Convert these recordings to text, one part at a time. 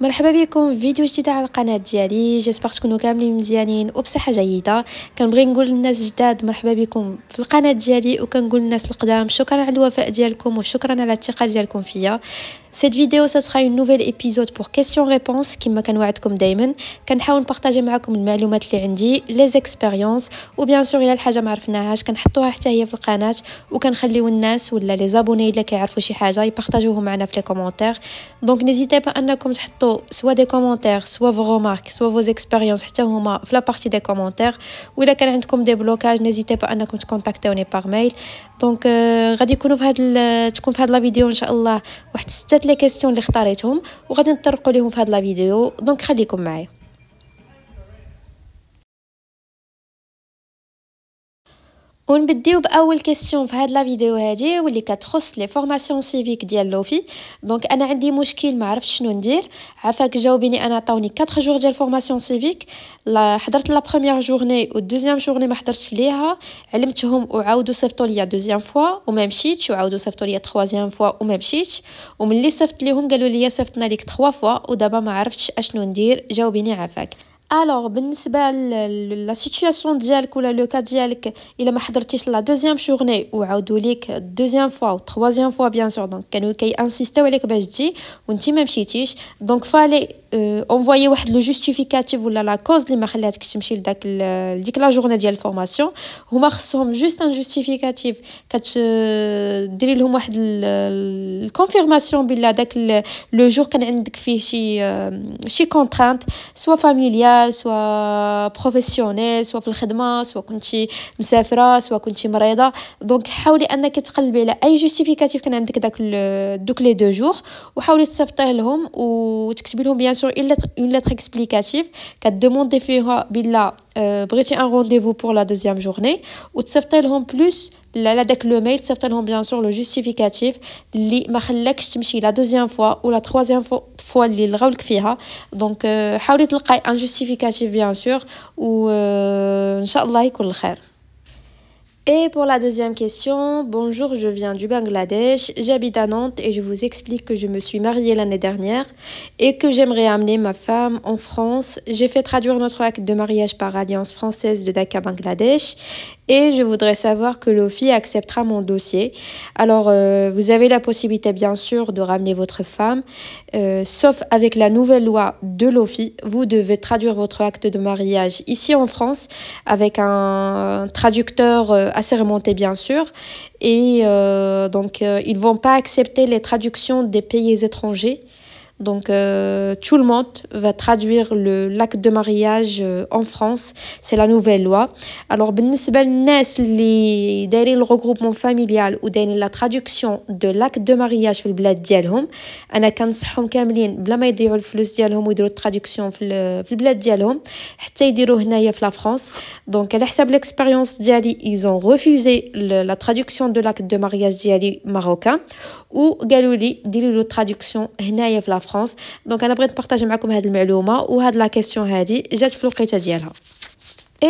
مرحبا بكم في فيديو جديد على القناه ديالي جيسبر تكونوا كاملين مزيانين وبصحه جيده كنبغي نقول للناس جداد مرحبا بكم في القناه ديالي وكنقول للناس القدام شكرا على الوفاء ديالكم وشكرا على الثقه ديالكم فيا cette vidéo ça sera une nouvelle épisode pour questions-réponses كما كنوعدكم دائما كنحاول نبارطاجي معكم المعلومات اللي عندي لي زيكسبيريونس وبيان سور الى الحاجه ما عرفناهاش كنحطوها حتى هي في القناه وكنخليو الناس ولا لي زابوني اللي كيعرفوا شي حاجه يبارطاجوه معنا في لي كومونتير دونك نيزيتي با انكم تحطوا سوا دي كومونتير سوا فو ريمارك سوا فو زيكسبيريونس حتى هما في لا بارتي دي كومونتير ولا كان عندكم دي بلوكاج نيزيتي با انكم تكونتاكتوني بار ميل دونك غادي يكونوا في هاد تكون في هاد لا فيديو ان شاء الله واحد 6 لي كيسيون اللي اختاريتهم وغادي نطرقوا ليهم في هاد لا فيديو دونك خليكم معايا ونبداو باول كيسيون في هاد لا فيديو هادي واللي كتخص لي فورماسيون سيفيك ديال لوفي دونك انا عندي مشكل ما عرفتش شنو ندير عافاك جاوبيني انا عطاوني 4 جوغ ديال فورماسيون سيفيك لا حضرت لا بروميير جورني والدوزيام جورني ما حضرتش ليها علمتهم وعاودوا صيفطوا ليا دوزيام فوا وما مشيتش وعاودوا صيفطوا ليا تخوازيام فوا وما مشيتش وملي صيفط ليهم قالوا ليا صيفطنا ليك 3 فوا ودابا ما عرفتش اشنو ندير جاوبيني عافاك Alors, pour la situation le cas de il a la deuxième journée ou deuxième ou troisième fois, bien sûr. Donc, il fallait euh, envoyer le justificatif ou la cause de la journée de formation. Il faut juste un justificatif pour euh, confirmation le jour euh, soit سواء بروفيسيونيل سواء في الخدمه سواء كنتي مسافره سواء كنتي مريضه دونك حاولي انك تقلبي على اي جوستيفيكاتيف كان عندك داك دوك لي دو جوغ وحاولي تصيفطيه لهم وتكتبي لهم بيان سور اون لتر اكسبليكاتيف كدوموندي فيها بلا آه، بغيتي ان رونديفو بور لا دوزيام جورني وتصيفطي لهم بلوس la لو ميل تصيفط لهم بيان سور لو جوستيفيكاتيف اللي ما خلاكش تمشي لا دوزيام فوا ولا la فوا اللي لغاولك فيها دونك حاولي تلقاي ان جوستيفيكاتيف بيان سور وان Et pour la deuxième question, bonjour, je viens du Bangladesh, j'habite à Nantes et je vous explique que je me suis mariée l'année dernière et que j'aimerais amener ma femme en France. J'ai fait traduire notre acte de mariage par Alliance française de Dhaka Bangladesh et je voudrais savoir que l'OFI acceptera mon dossier. Alors, euh, vous avez la possibilité, bien sûr, de ramener votre femme, euh, sauf avec la nouvelle loi de l'OFI, vous devez traduire votre acte de mariage ici en France avec un traducteur euh, assez remonté bien sûr. Et donc, ils ne vont pas accepter les traductions des pays étrangers. Donc, tout euh, le monde va traduire l'acte de mariage euh, en France. C'est la nouvelle loi. Alors, ben, ben, les derrière le regroupement familial ou la traduction de l'acte de mariage sur le bled Ana a quinze camelin, blâme et la le flux dialhom ou de traduction ils le bled la France. Donc, à l'heure l'expérience diali, ils ont refusé la traduction de l'acte de mariage marocain ou galouli, dire la traduction la فرانس دونك انا بغيت نبارطاجي معكم هذه المعلومه وهاد لا كيسيون هذه جات في الوقيته ديالها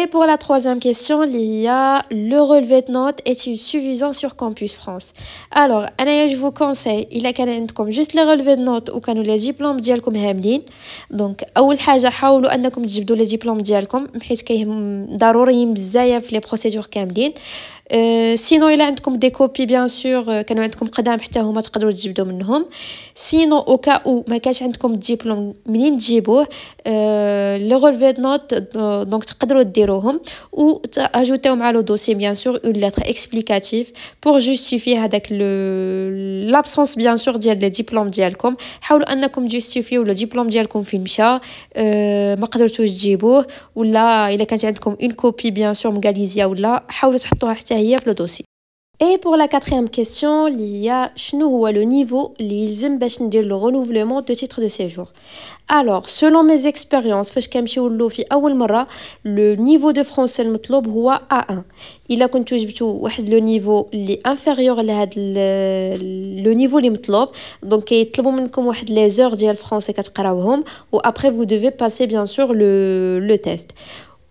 Et pour la troisième question, il le relevé de notes est-il suffisant sur Campus France Alors, je vous conseille, il y a juste le relevé de notes ou quand les diplômes de Hamlin. Donc, il y de les diplômes de Hamlin, les procédures euh, Sinon, il y a des copies, bien sûr, euh, Sinon, au cas où comme diplôme euh, le relevé de notes, donc, vous ou ajouter au mal au dossier bien sûr une lettre explicative pour justifier avec l'absence bien sûr de le diplôme d'ielcom pour le anna comme justifier le diplôme d'ielcom fini ça maquereuche j'ai beau ou là il a quitté d'ielcom une copie bien sûr en Galicie, ou là pour le mettre à part derrière le dossier et pour la quatrième question, l'IA, شنو le niveau de le renouvellement de titre de séjour Alors, selon mes expériences, le niveau de français المطلوب A1. Il a a le niveau inférieur le niveau اللي مطلوب, donc il منكم واحد les heures ديال français كتقراوهم, et après vous devez passer bien sûr le le test.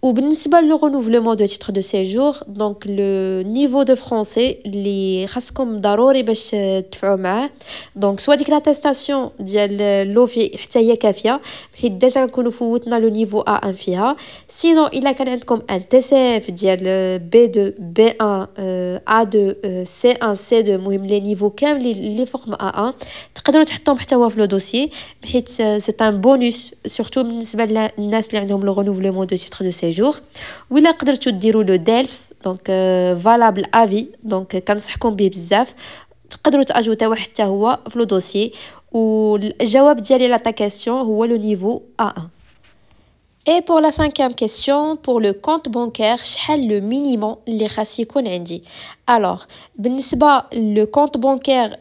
Ou principal le renouvellement de titre de séjour, donc le niveau de français, les Donc, soit dit que l'attestation, déjà le niveau A1 Sinon, il a comme un TCF, B2, B1, A2, C1, C2, les niveaux les formes A1. le dossier, euh, c'est un bonus, surtout le renouvellement de titre de séjour. جوغ ولا قدرتو ديروا لو ديلف دونك فالابل افي دونك كنصحكم به بزاف تقدروا تاجوتوه حتى هو في لو دوسي والجواب ديالي لا هو لو نيفو ا 1 Et pour la cinquième question, pour le compte bancaire, quel le minimum les qu'on عندي Alors, بالنسبة le compte bancaire,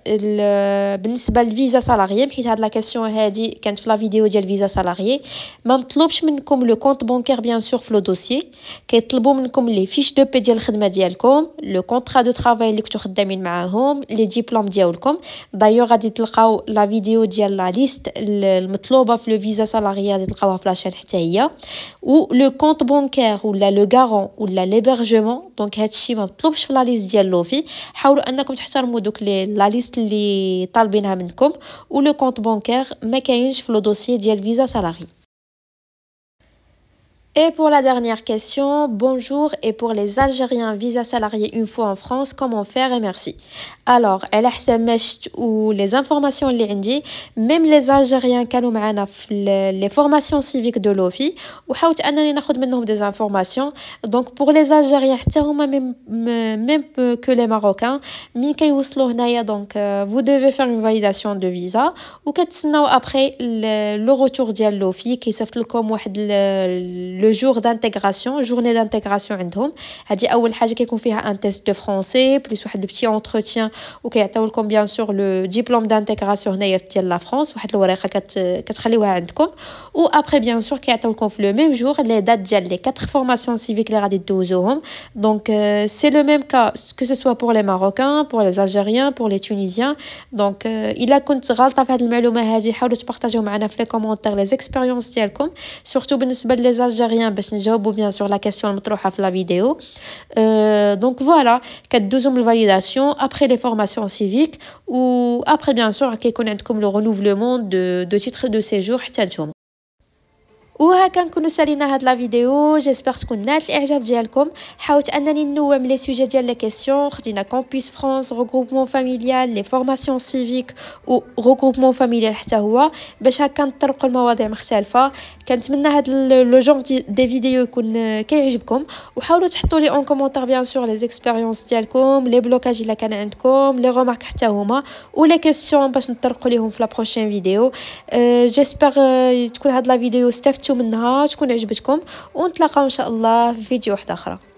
بالنسبة visa salarié, حيت هاد la question هادي كانت في la vidéo du visa salarié, ما مطلوبش منكم le compte bancaire bien sûr في لو dossier, كيطلبوا comme les fiches de paie de الخدمة ديالكم, le contrat de travail اللي كنتو avec eux, les diplômes ديالكم. D'ailleurs غادي تلقاو la vidéo de la liste المطلوبة في le visa salarié غادي تلقاوها في la chaîne ou le compte bancaire ou le garant ou l'hébergement. Donc, ceci ne se trouve pas la liste de l'OFI. J'essaie de vous présenter la liste que vous avez demandé ou le compte bancaire qui n'est pas dans le dossier de la visa salariale. Et pour la dernière question, bonjour et pour les Algériens visa salarié une fois en France, comment faire et merci. Alors, elle ou les informations lundi, même les Algériens qui nous les formations civiques de l'OFI, ou nous des informations. Donc pour les Algériens, même, même que les Marocains, donc euh, vous devez faire une validation de visa ou après le retour de l'OFI qui s'appelle comme le jour d'intégration, journée d'intégration en DOM, a dit auquel Hajj un test de français, plus soit petit entretien entretiens ou bien sûr combien sur le diplôme d'intégration net de la France, Ou après bien sûr qui a le même jour les dates de les quatre formations civiques les radit 12 DOM. Donc c'est le même cas que ce soit pour les Marocains, pour les Algériens, pour les Tunisiens. Donc il a compte galtaf had le mélo ma hadi pour le partager ou ma nafle comment les expériences dielcom surtout en les algériens algériens باش bien sûr la question المطروحه la vidéo euh, donc voilà deuxième validation après les formations civiques ou après bien sûr connaître comme le renouvellement de de titre de séjour وهكا نكونو سالينا هاد لا فيديو جيسبر تكون نالت الاعجاب ديالكم حاولت انني نوم لي سوجي ديال لا كيسيون خدينا كامبوس فرانس روغروبمون فاميليال لي فورماسيون سيفيك و روغروبمون فاميليال حتى هو باش هكا نطرقوا لمواضيع مختلفه كنتمنى هاد لو جونغ دي فيديو يكون كيعجبكم وحاولوا تحطوا لي اون كومونتير بيان سور لي زيكسبيريونس ديالكم لي بلوكاج الا كان عندكم لي رومارك حتى هما ولا كيسيون باش نطرقوا ليهم في لا بروشين فيديو جيسبر تكون هاد لا فيديو استفدت استفدتوا منها تكون عجبتكم ونتلاقاو ان شاء الله في فيديو واحد اخر